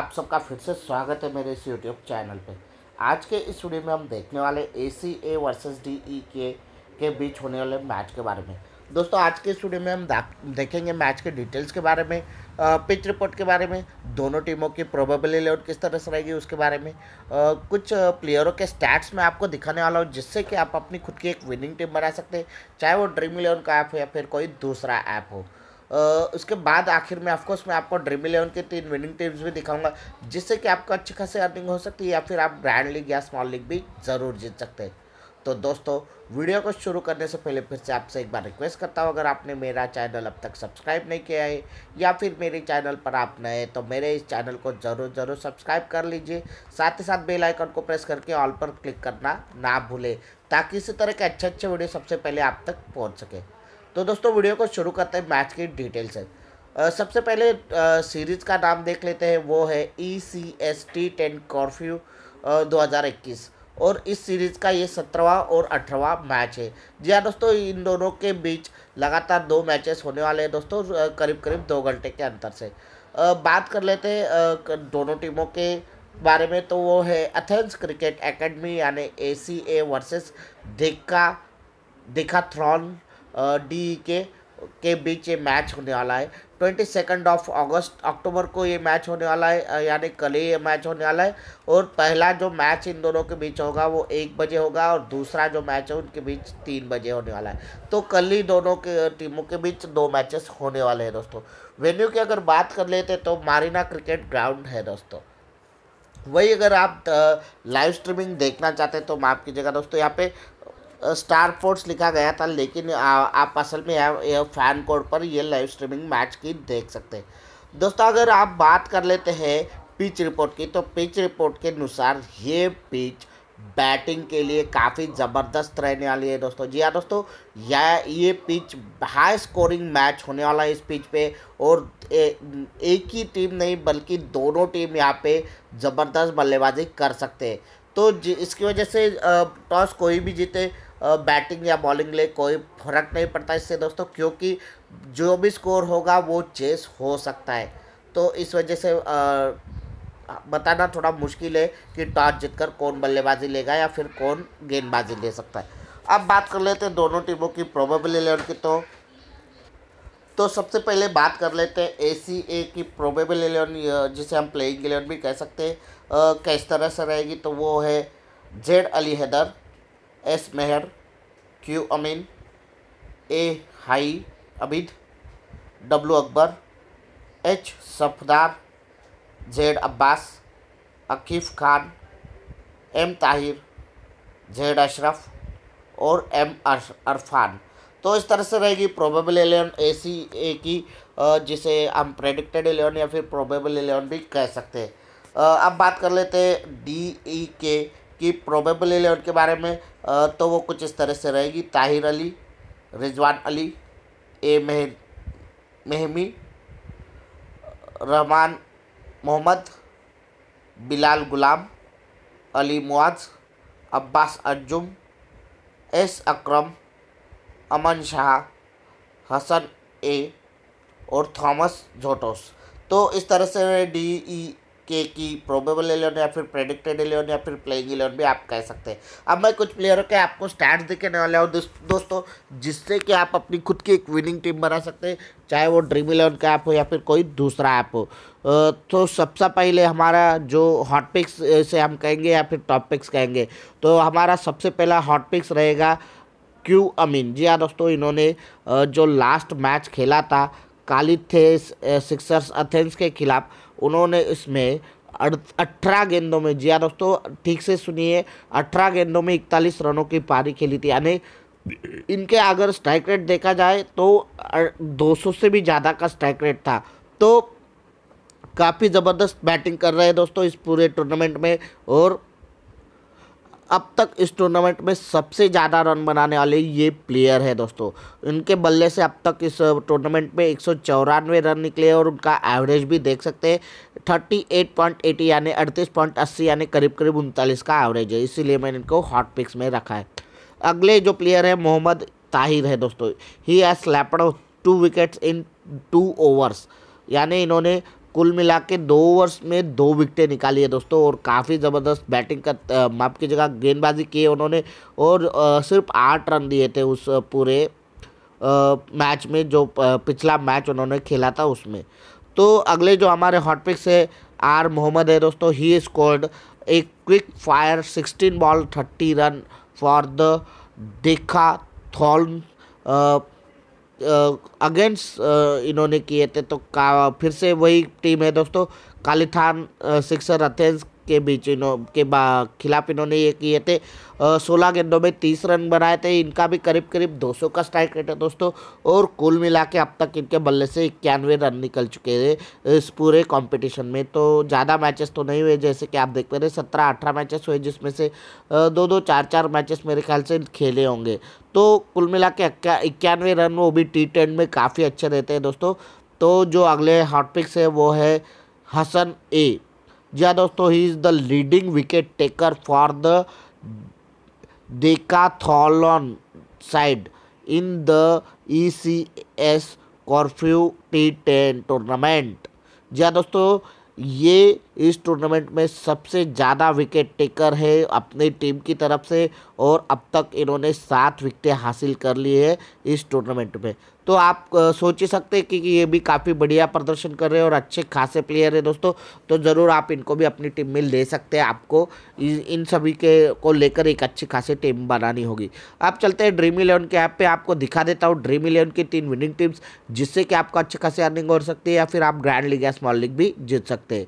आप सबका फिर से स्वागत है मेरे इस यूट्यूब चैनल पे आज के इस वीडियो में हम देखने वाले ए सी ए वर्सेज डी ई के के बीच होने वाले मैच के बारे में दोस्तों आज के इस वीडियो में हम देखेंगे मैच के डिटेल्स के बारे में पिच रिपोर्ट के बारे में दोनों टीमों की प्रोबेबिलिटी लेआउट किस तरह से रहेगी उसके बारे में कुछ प्लेयरों के स्टैट्स में आपको दिखाने वाला हूँ जिससे कि आप अपनी खुद की एक विनिंग टीम बना सकते हैं चाहे वो ड्रीम इलेवन का ऐप हो या फिर कोई दूसरा ऐप हो उसके बाद आखिर में ऑफकोर्स मैं आपको ड्रीम इलेवन के तीन विनिंग टीम्स भी दिखाऊंगा जिससे कि आपको अच्छी खासी अर्निंग हो सकती है या फिर आप ब्रांड लीग या स्मॉल लीग भी ज़रूर जीत सकते हैं तो दोस्तों वीडियो को शुरू करने से पहले फिर से आपसे एक बार रिक्वेस्ट करता हूँ अगर आपने मेरा चैनल अब तक सब्सक्राइब नहीं किया है या फिर मेरे चैनल पर आप नए हैं तो मेरे इस चैनल को ज़रूर ज़रूर सब्सक्राइब कर लीजिए साथ ही साथ बेल आइकन को प्रेस करके ऑल पर क्लिक करना ना भूलें ताकि इसी तरह के अच्छे अच्छे वीडियो सबसे पहले आप तक पहुँच सके तो दोस्तों वीडियो को शुरू करते हैं मैच की डिटेल से सबसे पहले सीरीज़ का नाम देख लेते हैं वो है E C S T ten Corfu दो हज़ार इक्कीस और इस सीरीज़ का ये सत्रहवा और अठारहवा मैच है जी हाँ दोस्तों इन दोनों के बीच लगातार दो मैचेस होने वाले हैं दोस्तों करीब करीब दो घंटे के अंतर से बात कर लेते हैं दोनों टीमों के बारे में तो वो है अथेंस क्रिकेट एकेडमी यानी ए सी ए वर्सेस दिक्का दिखा थ्रॉन डी के के बीच ये मैच होने वाला है ट्वेंटी सेकेंड ऑफ अगस्त अक्टूबर को ये मैच होने वाला है यानी कल ही ये मैच होने वाला है और पहला जो मैच इन दोनों के बीच होगा वो एक बजे होगा और दूसरा जो मैच है उनके बीच तीन बजे होने वाला है तो कल ही दोनों के टीमों के बीच दो मैचेस होने वाले हैं दोस्तों वेन्यू की अगर बात कर लेते तो मारिना क्रिकेट ग्राउंड है दोस्तों वही अगर आप लाइव स्ट्रीमिंग देखना चाहते हैं तो माफ़ कीजिएगा दोस्तों यहाँ पे स्टार फोर्स लिखा गया था लेकिन आ, आप असल में यह फैन कोड पर यह लाइव स्ट्रीमिंग मैच की देख सकते हैं दोस्तों अगर आप बात कर लेते हैं पिच रिपोर्ट की तो पिच रिपोर्ट के अनुसार ये पिच बैटिंग के लिए काफ़ी ज़बरदस्त रहने वाली है दोस्तों जी हाँ दोस्तों या ये पिच हाई स्कोरिंग मैच होने वाला है इस पिच पे और ए, एक ही टीम नहीं बल्कि दोनों टीम यहाँ पे ज़बरदस्त बल्लेबाजी कर सकते हैं तो इसकी वजह से टॉस कोई भी जीते बैटिंग या बॉलिंग ले कोई फर्क नहीं पड़ता इससे दोस्तों क्योंकि जो भी स्कोर होगा वो चेस हो सकता है तो इस वजह से बताना थोड़ा मुश्किल है कि टॉस जीतकर कौन बल्लेबाजी लेगा या फिर कौन गेंदबाजी ले सकता है अब बात कर लेते हैं दोनों टीमों की प्रोबेबल एलेवन की तो तो सबसे पहले बात कर लेते हैं ए सी ए की प्रोबेबल एलेवन जिसे हम प्लेइंग एलेवन भी कह सकते हैं किस तरह से रहेगी तो वो है Z Ali Haider S Mehar Q Amin A हाई Abid W Akbar H Safdar Z Abbas Akif Khan M Tahir Z Ashraf और एम अरफान तो इस तरह से रहेगी प्रोबेबल एलेवन ए सी ए की जिसे हम प्रेडिक्टेड एलेवन या फिर प्रोबेबल एलेवन भी कह सकते हैं अब बात कर लेते हैं डी ई के कि प्रोबेबल इलेवन के बारे में तो वो कुछ इस तरह से रहेगी ताहिर अली रिजवान अली ए मेह मेहमी रहमान मोहम्मद बिलाल गुलाम अली मुआज अब्बास अंजुम एस अकरम अमन शाह हसन ए और थॉमस जोटोस तो इस तरह से डी ई के कि प्रोबेबल एलेवन या फिर प्रेडिक्टेड एलेवन या फिर प्लेइंग एलेवन भी आप कह सकते हैं अब मैं कुछ प्लेयरों के आपको स्टैंड दिखने वाला हूँ दोस्तों जिससे कि आप अपनी खुद की एक विनिंग टीम बना सकते हैं चाहे वो ड्रीम इलेवन का ऐप हो या फिर कोई दूसरा ऐप हो तो सबसे पहले हमारा जो हॉट पिक्स से हम कहेंगे या फिर टॉप पिक्स कहेंगे तो हमारा सबसे पहला हॉट पिक्स रहेगा क्यू अमीन जी हाँ दोस्तों इन्होंने जो लास्ट मैच खेला था काली थे सिक्सर्स अथेंस के खिलाफ उन्होंने इसमें अठारह गेंदों में जी हाँ दोस्तों ठीक से सुनिए अठारह गेंदों में इकतालीस रनों की पारी खेली थी यानी इनके अगर स्ट्राइक रेट देखा जाए तो 200 से भी ज़्यादा का स्ट्राइक रेट था तो काफ़ी ज़बरदस्त बैटिंग कर रहे हैं दोस्तों इस पूरे टूर्नामेंट में और अब तक इस टूर्नामेंट में सबसे ज़्यादा रन बनाने वाले ये प्लेयर है दोस्तों इनके बल्ले से अब तक इस टूर्नामेंट में एक रन निकले और उनका एवरेज भी देख सकते हैं थर्टी एट पॉइंट एटी यानी अड़तीस पॉइंट अस्सी यानी करीब करीब उनतालीस का एवरेज है इसीलिए मैंने इनको हॉट पिक्स में रखा है अगले जो प्लेयर है मोहम्मद ताहिर है दोस्तों he has slapped two wickets in two overs यानी इन्होंने कुल मिला के दो ओवर्स में दो विकटें निकाली है दोस्तों और काफ़ी ज़बरदस्त बैटिंग का माप की जगह गेंदबाजी की है उन्होंने और सिर्फ आठ रन दिए थे उस पूरे आ, मैच में जो पिछला मैच उन्होंने खेला था उसमें तो अगले जो हमारे हॉटपिक्स है आर मोहम्मद है दोस्तों ही स्कोर्ड एक quick fire sixteen ball thirty run for the Decathlon against इन्होंने किए थे तो का फिर से वही टीम है दोस्तों कालीथान सिक्सर अथेंस के बीच इन्हों के खिलाफ इन्होंने ये किए थे सोलह गेंदों में तीस रन बनाए थे इनका भी करीब करीब दो सौ का स्ट्राइक रेट है दोस्तों और कुल मिला के अब तक इनके बल्ले से इक्यानवे रन निकल चुके हैं इस पूरे कंपटीशन में तो ज़्यादा मैचेस तो नहीं हुए जैसे कि आप देख पा रहे सत्रह अठारह मैचेस हुए जिसमें से दो दो चार चार मैचेस मेरे ख्याल से खेले होंगे तो कुल मिला के इक्यानवे रन वो भी टी टेन में काफ़ी अच्छे रहते हैं दोस्तों तो जो अगले हॉटपिक्स है वो है हसन ए जी हाँ दोस्तों he is the leading wicket taker for the Decathlon side in the E C S Corfu T ten tournament जी हाँ दोस्तों ये इस टूर्नामेंट में सबसे ज़्यादा विकेट टेकर है अपनी टीम की तरफ से और अब तक इन्होंने सात विकटें हासिल कर ली है इस टूर्नामेंट में तो आप सोच ही सकते हैं कि ये भी काफ़ी बढ़िया प्रदर्शन कर रहे हैं और अच्छे खासे प्लेयर हैं दोस्तों तो ज़रूर आप इनको भी अपनी टीम में ले सकते हैं आपको इन सभी के को लेकर एक अच्छी खासी टीम बनानी होगी आप चलते हैं ड्रीम इलेवन के ऐप पे आपको दिखा देता हूँ ड्रीम इलेवन की तीन विनिंग टीम्स जिससे कि आपको अच्छी खासी अर्निंग हो सकती है या फिर आप ग्रैंड लीग या स्मॉल लीग भी जीत सकते हैं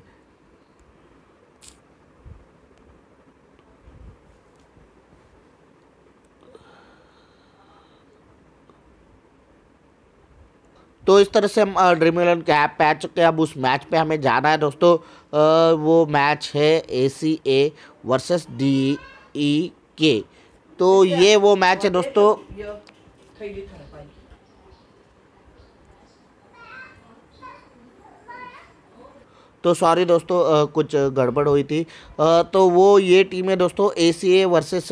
तो इस तरह से हम ड्रीम इलेवन के ऐप पे आ चुके हैं अब उस मैच पे हमें जाना है दोस्तों वो मैच है ए सी ए वर्सेस डी ई के तो ये वो मैच है दोस्तों तो सॉरी दोस्तों कुछ गड़बड़ हुई थी तो वो ये टीम है दोस्तों ए सी ए वर्सेस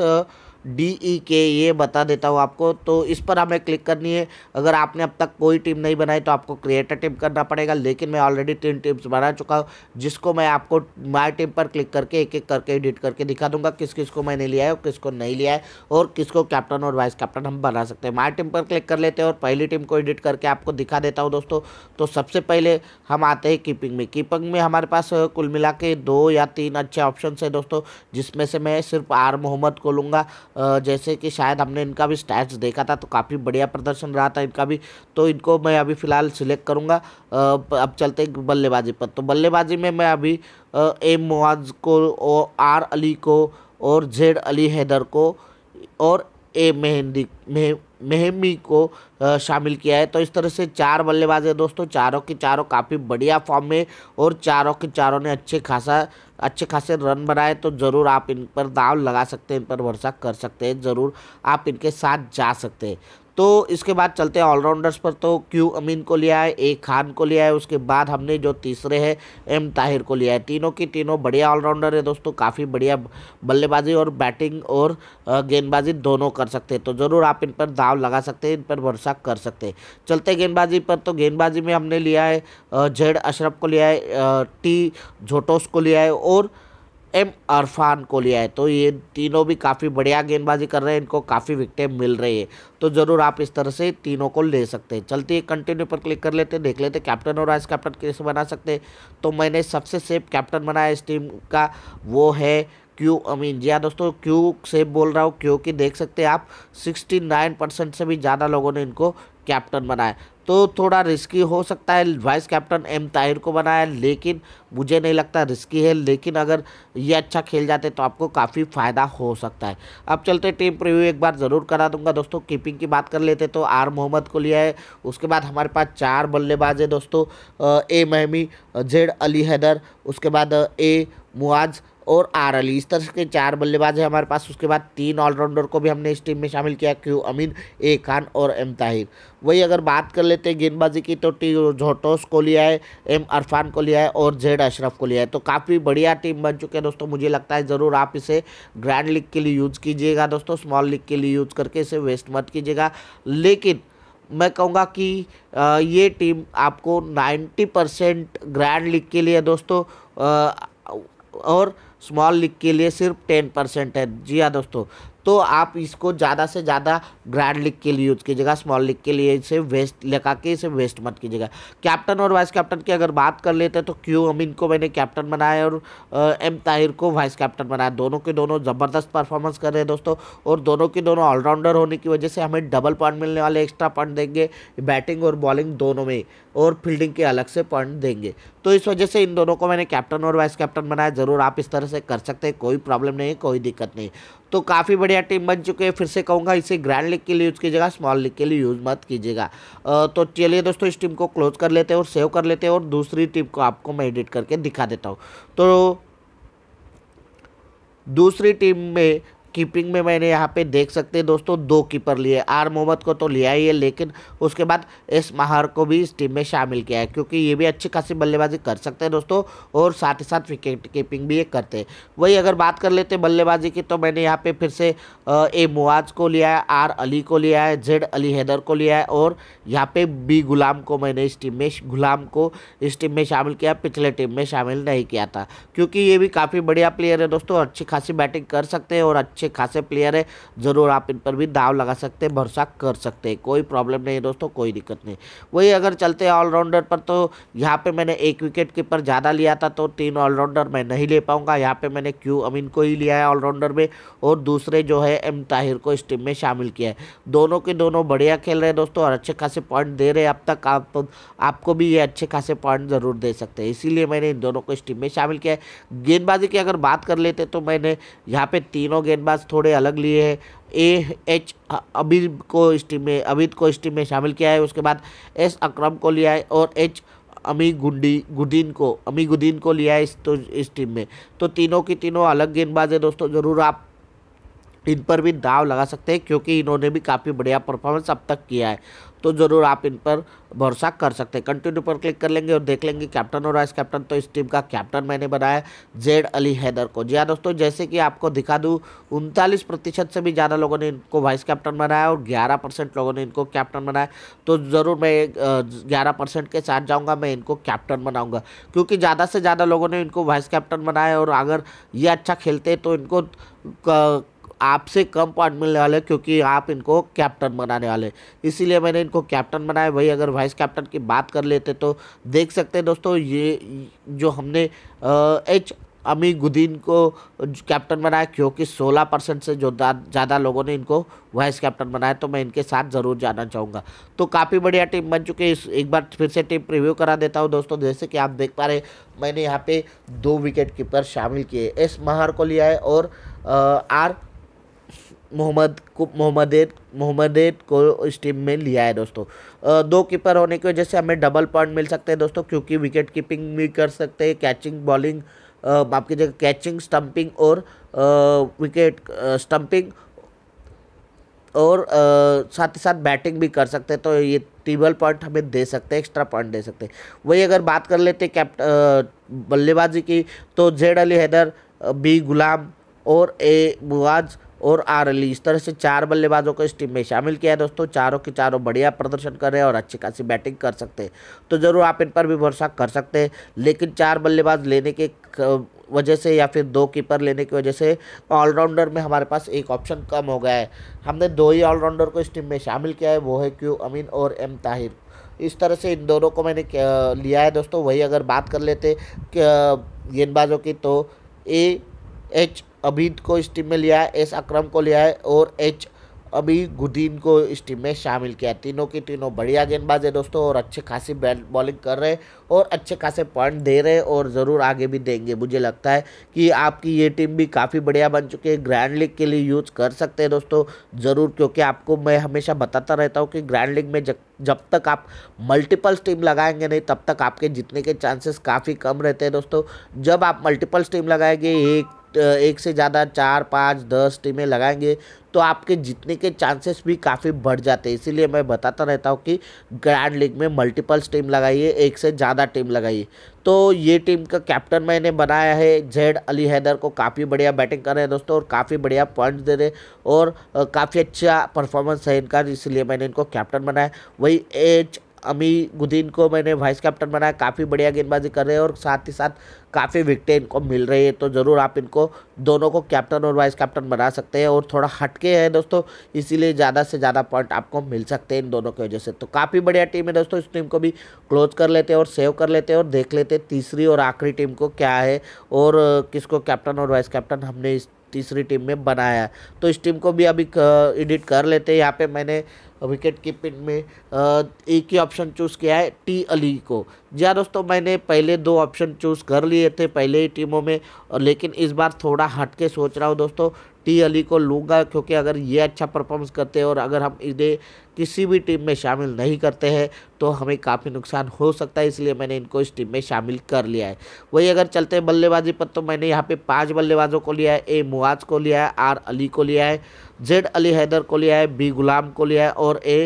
डी ई के ये बता देता हूँ आपको तो इस पर हमें क्लिक करनी है अगर आपने अब तक कोई टीम नहीं बनाई तो आपको क्रिएटर टीम करना पड़ेगा लेकिन मैं ऑलरेडी तीन टीम्स बना चुका हूँ जिसको मैं आपको माय टीम पर क्लिक करके एक एक करके एडिट करके दिखा दूंगा किस किस को मैंने लिया है और किसको नहीं लिया है और किसको कैप्टन और वाइस कैप्टन हम बना सकते हैं माय टीम पर क्लिक कर लेते हैं और पहली टीम को एडिट करके आपको दिखा देता हूँ दोस्तों तो सबसे पहले हम आते हैं कीपिंग में कीपिंग में हमारे पास कुल मिला के दो या तीन अच्छे ऑप्शन है दोस्तों जिसमें से मैं सिर्फ आर मोहम्मद को लूँगा जैसे कि शायद हमने इनका भी स्टैट्स देखा था तो काफ़ी बढ़िया प्रदर्शन रहा था इनका भी तो इनको मैं अभी फ़िलहाल सिलेक्ट करूँगा अब चलते बल्लेबाजी पर तो बल्लेबाजी में मैं अभी एम मुआज को और आर अली को और जेड अली हैदर को और ए मेहंदी मेह मेहमी को शामिल किया है तो इस तरह से चार बल्लेबाज है दोस्तों चारों के चारों काफ़ी बढ़िया फॉर्म में और चारों के चारों ने अच्छे खासा अच्छे खासे रन बनाए तो ज़रूर आप इन पर दाव लगा सकते हैं इन पर भरोसा कर सकते हैं ज़रूर आप इनके साथ जा सकते हैं तो इसके बाद चलते हैं ऑलराउंडर्स पर तो क्यू अमीन को लिया है ए खान को लिया है उसके बाद हमने जो तीसरे हैं एम ताहिर को लिया है तीनों की तीनों बढ़िया ऑलराउंडर है दोस्तों काफ़ी बढ़िया बल्लेबाजी और बैटिंग और गेंदबाजी दोनों कर सकते हैं तो ज़रूर आप इन पर दाव लगा सकते हैं इन पर भरोसा कर सकते हैं चलते गेंदबाजी पर तो गेंदबाजी में हमने लिया है जेड अशरफ को लिया है टी झोटोस को लिया है और एम अरफान को लिया है तो ये तीनों भी काफ़ी बढ़िया गेंदबाजी कर रहे हैं इनको काफ़ी विकटें मिल रही है तो ज़रूर आप इस तरह से तीनों को ले सकते हैं चलते कंटिन्यू पर क्लिक कर लेते हैं देख लेते हैं कैप्टन और वाइस कैप्टन कैसे बना सकते हैं तो मैंने सबसे सेफ कैप्टन बनाया इस टीम का वो है क्यू आई मीन जी हाँ दोस्तों क्यू सेफ बोल रहा हूँ क्योंकि देख सकते हैं आप सिक्सटी परसेंट से भी ज़्यादा लोगों ने इनको कैप्टन बनाया तो थोड़ा रिस्की हो सकता है वाइस कैप्टन एम ताहिर को बनाया लेकिन मुझे नहीं लगता रिस्की है लेकिन अगर ये अच्छा खेल जाते तो आपको काफ़ी फ़ायदा हो सकता है अब चलते टीम प्रिव्यू एक बार ज़रूर करा दूंगा दोस्तों कीपिंग की बात कर लेते तो आर मोहम्मद को लिया है उसके बाद हमारे पास चार बल्लेबाज है दोस्तों ए महमी जेड अली हैदर उसके बाद ए मुआज़ और आर अली e, इस तरह के चार बल्लेबाज हैं हमारे पास उसके बाद तीन ऑलराउंडर को भी हमने इस टीम में शामिल किया क्यू अमीन ए खान और एम ताहिर वही अगर बात कर लेते हैं गेंदबाजी की तो टी झोटोस को लिया है एम अरफान को लिया है और जेड अशरफ को लिया है तो काफ़ी बढ़िया टीम बन चुकी है दोस्तों मुझे लगता है ज़रूर आप इसे ग्रैंड लीग के लिए यूज़ कीजिएगा दोस्तों स्मॉल लीग के लिए यूज़ करके इसे वेस्ट मत कीजिएगा लेकिन मैं कहूँगा कि ये टीम आपको नाइन्टी परसेंट ग्रैंड लीग के लिए दोस्तों और स्मॉल लीग के लिए सिर्फ टेन परसेंट है जी हाँ दोस्तों तो आप इसको ज़्यादा से ज़्यादा ग्रैंड लीग के लिए यूज़ कीजिएगा स्मॉल लीग के लिए इसे वेस्ट लगा के इसे वेस्ट मत कीजिएगा कैप्टन और वाइस कैप्टन की अगर बात कर लेते हैं तो क्यू अमीन को मैंने कैप्टन बनाया और एम ताहिर को वाइस कैप्टन बनाया दोनों के दोनों ज़बरदस्त परफॉर्मेंस कर रहे हैं दोस्तों और दोनों के दोनों ऑलराउंडर होने की वजह से हमें डबल पॉइंट मिलने वाले एक्स्ट्रा पॉइंट देंगे बैटिंग और बॉलिंग दोनों में और फील्डिंग के अलग से पॉइंट देंगे तो इस वजह से इन दोनों को मैंने कैप्टन और वाइस कैप्टन बनाया ज़रूर आप इस तरह से कर सकते हैं कोई प्रॉब्लम नहीं कोई दिक्कत नहीं तो काफ़ी बढ़िया टीम बन चुकी है फिर से कहूँगा इसे ग्रैंड लीग के लिए यूज़ कीजिएगा स्मॉल लीग के लिए यूज़ मत कीजिएगा तो चलिए दोस्तों इस टीम को क्लोज कर लेते हैं और सेव कर लेते हैं और दूसरी टीम को आपको मैं एडिट करके दिखा देता हूँ तो दूसरी टीम में कीपिंग में मैंने यहाँ पे देख सकते हैं दोस्तों दो कीपर लिए आर मोहम्मद को तो लिया ही है लेकिन उसके बाद एस महार को भी इस टीम में शामिल किया है क्योंकि ये भी अच्छी खासी बल्लेबाजी कर सकते हैं दोस्तों और साथ ही साथ विकेट कीपिंग भी ये करते हैं वही अगर बात कर लेते बल्लेबाजी की तो मैंने यहाँ पर फिर से ए मुआज को लिया है आर अली को लिया है जेड अली हैदर को लिया है और यहाँ पर बी गुलाम को मैंने इस टीम में गुलाम को इस टीम में शामिल किया पिछले टीम में शामिल नहीं किया था क्योंकि ये भी काफ़ी बढ़िया प्लेयर है दोस्तों अच्छी खासी बैटिंग कर सकते हैं और अच्छी अच्छे खासे प्लेयर है ज़रूर आप इन पर भी दाव लगा सकते हैं भरोसा कर सकते हैं कोई प्रॉब्लम नहीं है दोस्तों कोई दिक्कत नहीं वही अगर चलते हैं ऑलराउंडर पर तो यहाँ पर मैंने एक विकेट कीपर ज़्यादा लिया था तो तीन ऑलराउंडर मैं नहीं ले पाऊँगा यहाँ पर मैंने क्यू अमीन को ही लिया है ऑलराउंडर में और दूसरे जो है एम ताहिर को इस टीम में शामिल किया है दोनों के दोनों बढ़िया खेल रहे हैं दोस्तों और अच्छे खासे पॉइंट दे रहे हैं अब तक आप आपको भी ये अच्छे खासे पॉइंट ज़रूर दे सकते हैं इसीलिए मैंने इन दोनों को इस टीम में शामिल किया है गेंदबाजी की अगर बात कर लेते तो मैंने यहाँ पे तीनों गेंदबाज पास थोड़े अलग लिए हैं ए एच अबिद को इस टीम में अबिद को इस टीम में शामिल किया है उसके बाद एस अकरम को लिया है और एच अमी गुडी गुडीन को अमी गुडीन को लिया है इस तो इस टीम में तो तीनों की तीनों अलग गेंदबाज है दोस्तों ज़रूर आप इन पर भी दाव लगा सकते हैं क्योंकि इन्होंने भी काफ़ी बढ़िया परफॉर्मेंस अब तक किया है तो ज़रूर आप इन पर भरोसा कर सकते हैं कंटिन्यू पर क्लिक कर लेंगे और देख लेंगे कैप्टन और वाइस कैप्टन तो इस टीम का कैप्टन मैंने बनाया जेड अली हैदर को जी हाँ दोस्तों जैसे कि आपको दिखा दूँ उनतालीस प्रतिशत से भी ज़्यादा लोगों ने इनको वाइस कैप्टन बनाया और ग्यारह परसेंट लोगों ने इनको कैप्टन बनाया तो ज़रूर मैं ग्यारह परसेंट के साथ जाऊँगा मैं इनको कैप्टन बनाऊँगा क्योंकि ज़्यादा से ज़्यादा लोगों ने इनको वाइस कैप्टन बनाया और अगर ये अच्छा खेलते तो इनको आपसे कम पॉइंट मिलने वाले क्योंकि आप इनको कैप्टन बनाने वाले इसीलिए मैंने इनको कैप्टन बनाया भाई अगर वाइस कैप्टन की बात कर लेते तो देख सकते हैं दोस्तों ये जो हमने एच अमी गुदीन को कैप्टन बनाया क्योंकि 16 परसेंट से जो ज़्यादा लोगों ने इनको वाइस कैप्टन बनाया तो मैं इनके साथ ज़रूर जाना चाहूँगा तो काफ़ी बढ़िया टीम बन चुकी है इस एक बार फिर से टीम रिव्यू करा देता हूँ दोस्तों जैसे कि आप देख पा रहे मैंने यहाँ पे दो विकेट कीपर शामिल किए एस महार को लिया है और आ, आर मोहम्मद को मोहम्मदेद मोहम्मदेद को इस टीम में लिया है दोस्तों दो कीपर होने की वजह से हमें डबल पॉइंट मिल सकते हैं दोस्तों क्योंकि विकेट कीपिंग भी कर सकते हैं कैचिंग बॉलिंग आपकी जगह कैचिंग स्टंपिंग और विकेट स्टंपिंग और साथ ही साथ बैटिंग भी कर सकते हैं तो ये टेबल पॉइंट हमें दे सकते हैं एक्स्ट्रा पॉइंट दे सकते हैं वही अगर बात कर लेते कैप्ट बल्लेबाजी की तो जेड अली हैदर बी गुलाम और ए मुआज़ और आरली e, इस तरह से चार बल्लेबाजों को इस टीम में शामिल किया है दोस्तों चारों के चारों बढ़िया प्रदर्शन कर रहे हैं और अच्छी खासी बैटिंग कर सकते हैं तो ज़रूर आप इन पर भी भरोसा कर सकते हैं लेकिन चार बल्लेबाज लेने के वजह से या फिर दो कीपर लेने की वजह से ऑलराउंडर में हमारे पास एक ऑप्शन कम हो गया है हमने दो ही ऑलराउंडर को इस टीम में शामिल किया है वो है क्यू अमीन और एम ताहिर इस तरह से इन दोनों को मैंने लिया है दोस्तों वही अगर बात कर लेते गेंदबाजों की तो ए एच अभीद को इस टीम में लिया है एस अक्रम को लिया है और एच अभी गुदीन को इस टीम में शामिल किया तीनों की तीनों बढ़िया गेंदबाज है दोस्तों और अच्छे खासी बॉलिंग कर रहे हैं और अच्छे खासे पॉइंट दे रहे हैं और ज़रूर आगे भी देंगे मुझे लगता है कि आपकी ये टीम भी काफ़ी बढ़िया बन चुकी है ग्रैंड लीग के लिए यूज़ कर सकते हैं दोस्तों ज़रूर क्योंकि आपको मैं हमेशा बताता रहता हूँ कि ग्रैंड लीग में जब जब तक आप मल्टीपल टीम लगाएंगे नहीं तब तक आपके जीतने के चांसेस काफ़ी कम रहते हैं दोस्तों जब आप मल्टीपल्स टीम लगाएंगे एक एक से ज़्यादा चार पाँच दस टीमें लगाएंगे तो आपके जीतने के चांसेस भी काफ़ी बढ़ जाते हैं इसीलिए मैं बताता रहता हूँ कि ग्रैंड लीग में मल्टीपल्स टीम लगाइए एक से ज़्यादा टीम लगाइए तो ये टीम का कैप्टन मैंने बनाया है जेड अली हैदर को काफ़ी बढ़िया बैटिंग कर रहे हैं दोस्तों और काफ़ी बढ़िया पॉइंट दे रहे और काफ़ी अच्छा परफॉर्मेंस है इनका इसलिए मैंने इनको कैप्टन बनाया वही एच अमी गुदीन को मैंने वाइस कैप्टन बनाया काफ़ी बढ़िया गेंदबाजी कर रहे हैं और साथ ही साथ काफ़ी विकटें इनको मिल रही है तो ज़रूर आप इनको दोनों को कैप्टन और वाइस कैप्टन बना सकते हैं और थोड़ा हटके हैं दोस्तों इसीलिए ज़्यादा से ज़्यादा पॉइंट आपको मिल सकते हैं इन दोनों की वजह से तो काफ़ी बढ़िया टीम है दोस्तों इस टीम को भी क्लोज कर लेते हैं और सेव कर लेते हैं और देख लेते हैं तीसरी और आखिरी टीम को क्या है और किसको कैप्टन और वाइस कैप्टन हमने इस तीसरी टीम में बनाया तो इस टीम को भी अभी एडिट कर लेते हैं यहाँ पे मैंने विकेट कीपिंग में एक ही ऑप्शन चूज़ किया है टी अली को जी हाँ दोस्तों मैंने पहले दो ऑप्शन चूज़ कर लिए थे पहले ही टीमों में लेकिन इस बार थोड़ा हट के सोच रहा हूँ दोस्तों टी अली को लूँगा क्योंकि अगर ये अच्छा परफॉर्मेंस करते हैं और अगर हम इन्हें किसी भी टीम में शामिल नहीं करते हैं तो हमें काफ़ी नुकसान हो सकता है इसलिए मैंने इनको इस टीम में शामिल कर लिया है वही अगर चलते हैं बल्लेबाजी पर तो मैंने यहाँ पे पांच बल्लेबाजों को लिया है ए मुआज को लिया है आर अली को लिया है जेड अली हैदर को लिया है बी गुलाम को लिया है और ए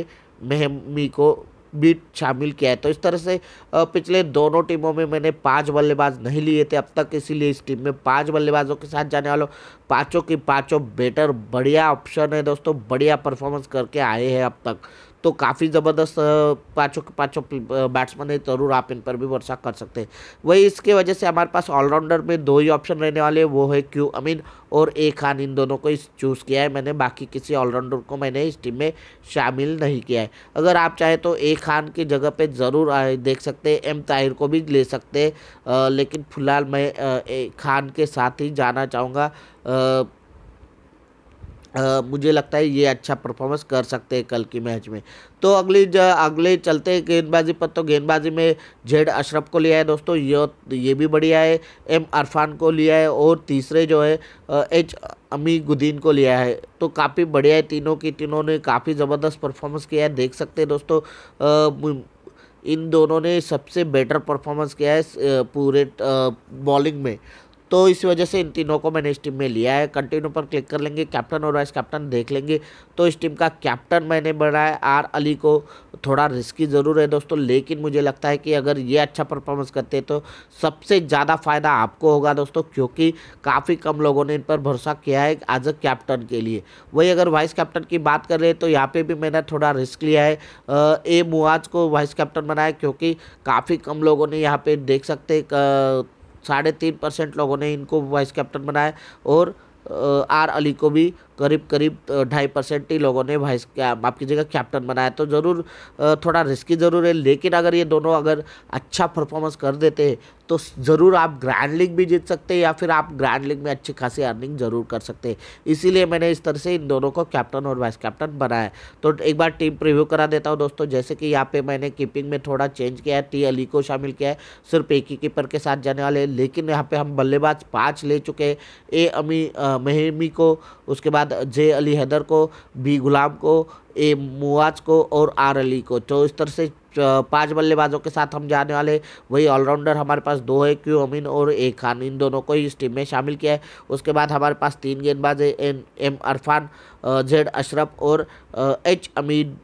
मेहमी को भी शामिल किया है तो इस तरह से पिछले दोनों टीमों में मैंने पांच बल्लेबाज नहीं लिए थे अब तक इसीलिए इस टीम में पांच बल्लेबाजों के साथ जाने वालों पाँचों की पाँचों बेटर बढ़िया ऑप्शन है दोस्तों बढ़िया परफॉर्मेंस करके आए हैं अब तक तो काफ़ी ज़बरदस्त पाँचों पाँचों बैट्समैन है ज़रूर आप इन पर भी भरोसा कर सकते हैं वही इसके वजह से हमारे पास ऑलराउंडर में दो ही ऑप्शन रहने वाले हैं वो है क्यू अमीन और ए खान इन दोनों को इस चूज़ किया है मैंने बाकी किसी ऑलराउंडर को मैंने इस टीम में शामिल नहीं किया है अगर आप चाहें तो ए खान की जगह पर ज़रूर देख सकते हैं एम ताहिर को भी ले सकते हैं लेकिन फ़िलहाल मैं ए खान के साथ ही जाना चाहूँगा आ, मुझे लगता है ये अच्छा परफॉर्मेंस कर सकते हैं कल की मैच में तो अगली अगले चलते गेंदबाजी पर तो गेंदबाजी में जेड अशरफ को लिया है दोस्तों ये ये भी बढ़िया है एम अरफान को लिया है और तीसरे जो है एच अमी गुदीन को लिया है तो काफ़ी बढ़िया है तीनों की तीनों ने काफ़ी ज़बरदस्त परफॉर्मेंस किया है देख सकते हैं दोस्तों आ, इन दोनों ने सबसे बेटर परफॉर्मेंस किया है पूरे बॉलिंग में तो इस वजह से इन तीनों को मैंने इस टीम में लिया है कंटिन्यू पर क्लिक कर लेंगे कैप्टन और वाइस कैप्टन देख लेंगे तो इस टीम का कैप्टन मैंने बनाया आर अली को थोड़ा रिस्की ज़रूर है दोस्तों लेकिन मुझे लगता है कि अगर ये अच्छा परफॉर्मेंस करते तो सबसे ज़्यादा फ़ायदा आपको होगा दोस्तों क्योंकि काफ़ी कम लोगों ने इन पर भरोसा किया है एज अ कैप्टन के लिए वही अगर वाइस कैप्टन की बात कर रहे तो यहाँ पर भी मैंने थोड़ा रिस्क लिया है ए मुआज को वाइस कैप्टन बनाया क्योंकि काफ़ी कम लोगों ने यहाँ पर देख सकते साढ़े तीन परसेंट लोगों ने इनको वाइस कैप्टन बनाया और आर अली को भी करीब करीब ढाई परसेंट ही लोगों ने वाइस आपकी जगह कैप्टन बनाया तो ज़रूर थोड़ा रिस्की ज़रूर है लेकिन अगर ये दोनों अगर अच्छा परफॉर्मेंस कर देते हैं तो ज़रूर आप ग्रैंड लीग भी जीत सकते हैं या फिर आप ग्रैंड लीग में अच्छी खासी अर्निंग ज़रूर कर सकते हैं इसीलिए मैंने इस तरह से इन दोनों को कैप्टन और वाइस कैप्टन बनाया तो एक बार टीम प्रिव्यू करा देता हूँ दोस्तों जैसे कि यहाँ पे मैंने कीपिंग में थोड़ा चेंज किया है टी अली e को शामिल किया है सिर्फ एक ही कीपर के साथ जाने वाले लेकिन यहाँ पर हम बल्लेबाज पाँच ले चुके हैं ए अमी महमी को उसके बाद बाद जे अली हैदर को बी गुलाम को ए मुआज को और आर अली को तो इस तरह से पांच बल्लेबाजों के साथ हम जाने वाले वही ऑलराउंडर हमारे पास दो है क्यू अमीन और ए खान इन दोनों को ही इस टीम में शामिल किया है उसके बाद हमारे पास तीन गेंदबाज है N M Arfan Z Ashraf और एच अमीन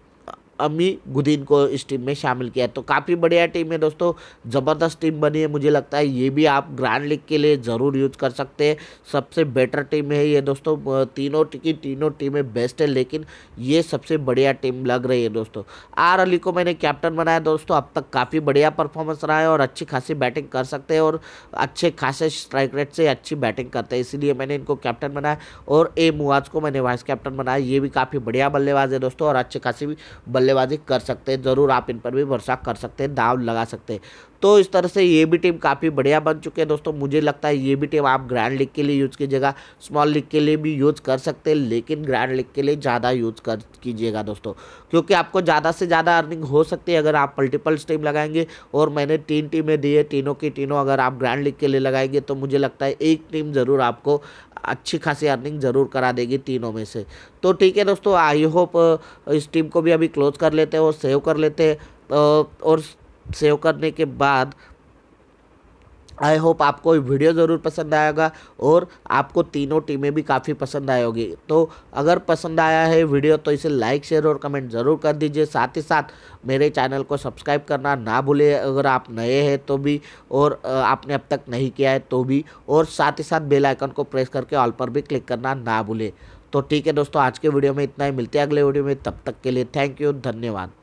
अमी गुदीन को इस टीम में शामिल किया तो काफ़ी बढ़िया टीम है दोस्तों ज़बरदस्त टीम बनी है मुझे लगता है ये भी आप ग्रैंड लीग के लिए ज़रूर यूज कर सकते हैं सबसे बेटर टीम है ये दोस्तों तीनों की तीनों टीमें बेस्ट है लेकिन ये सबसे बढ़िया टीम लग रही है दोस्तों आर अली को मैंने कैप्टन बनाया दोस्तों अब तक काफ़ी बढ़िया परफॉर्मेंस रहा है और अच्छी खासी बैटिंग कर सकते हैं और अच्छे खासे स्ट्राइक रेट से अच्छी बैटिंग करते हैं इसीलिए मैंने इनको कैप्टन बनाया और ए मुआज को मैंने वाइस कैप्टन बनाया ये भी काफ़ी बढ़िया बल्लेबाज है दोस्तों और अच्छे खासी बल्ले बल्लेबाजी कर सकते हैं ज़रूर आप इन पर भी भरोसा कर सकते हैं दाव लगा सकते हैं तो इस तरह से ये भी टीम काफ़ी बढ़िया बन चुके हैं दोस्तों मुझे लगता है ये भी टीम आप ग्रैंड लीग के लिए यूज़ कीजिएगा स्मॉल लीग के लिए भी यूज़ कर सकते हैं लेकिन ग्रैंड लीग के लिए ज़्यादा यूज़ कर कीजिएगा दोस्तों क्योंकि आपको ज़्यादा से ज़्यादा अर्निंग हो सकती है अगर आप मल्टीपल टीम लगाएंगे और मैंने तीन टीमें दी है तीनों की तीनों अगर आप ग्रैंड लीग के लिए लगाएंगे तो मुझे लगता है एक टीम ज़रूर आपको अच्छी खासी अर्निंग ज़रूर करा देगी तीनों में से तो ठीक है दोस्तों आई होप uh, इस टीम को भी अभी क्लोज कर लेते हैं और सेव कर लेते हैं uh, और सेव करने के बाद आई होप आपको वीडियो ज़रूर पसंद आएगा और आपको तीनों टीमें भी काफ़ी पसंद आई होगी तो अगर पसंद आया है वीडियो तो इसे लाइक शेयर और कमेंट ज़रूर कर दीजिए साथ ही साथ मेरे चैनल को सब्सक्राइब करना ना भूले अगर आप नए हैं तो भी और आपने अब तक नहीं किया है तो भी और साथ ही साथ बेल आइकन को प्रेस करके ऑल पर भी क्लिक करना ना भूले तो ठीक है दोस्तों आज के वीडियो में इतना ही मिलते हैं अगले वीडियो में तब तक के लिए थैंक यू धन्यवाद